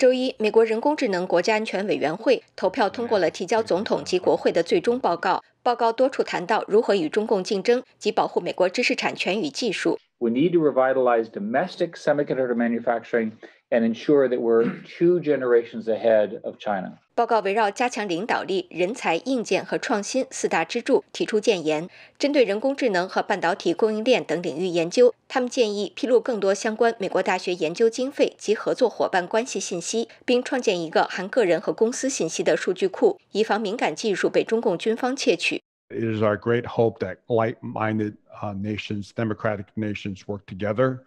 周一，美国人工智能国家安全委员会投票通过了提交总统及国会的最终报告。报告多处谈到如何与中共竞争及保护美国知识产权与技术。We need to revitalize domestic semiconductor manufacturing and ensure that we're two generations ahead of China. 报告围绕加强领导力、人才、硬件和创新四大支柱提出建言，针对人工智能和半导体供应链等领域研究，他们建议披露更多相关美国大学研究经费及合作伙伴关系信息，并创建一个含个人和公司信息的数据库，以防敏感技术被中共军方窃取。it is our great hope that like-minded uh, nations, democratic nations, work together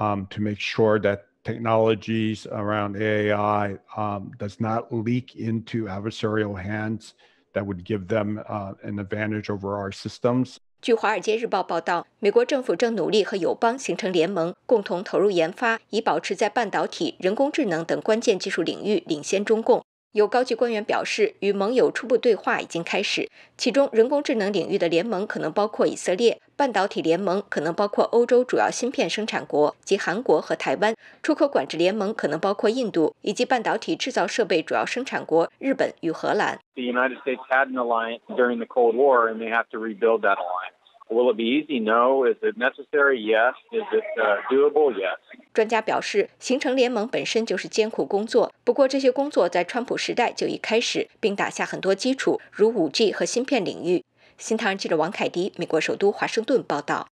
um, to make sure that technologies around AI um, does not leak into adversarial hands that would give them uh, an advantage over our systems. 据《华尔街日报》报道，美国政府正努力和友邦形成联盟，共同投入研发，以保持在半导体、人工智能等关键技术领域领先中共。有高级官员表示与盟友初步对话已经开始其中人工智能领域的联盟可能包括以色列半导体联盟可能包括欧洲主要芯片生产国及韩国和台湾出口管制联盟可能包括印度以及半导体制造设备主要生产国日本与荷兰 the united states had an alliance during the cold war and they have to rebuild that alliance Will it be easy? No. Is it necessary? Yes. Is it doable? Yes. 专家表示，形成联盟本身就是艰苦工作。不过，这些工作在川普时代就已开始，并打下很多基础，如 5G 和芯片领域。新唐人记者王凯迪，美国首都华盛顿报道。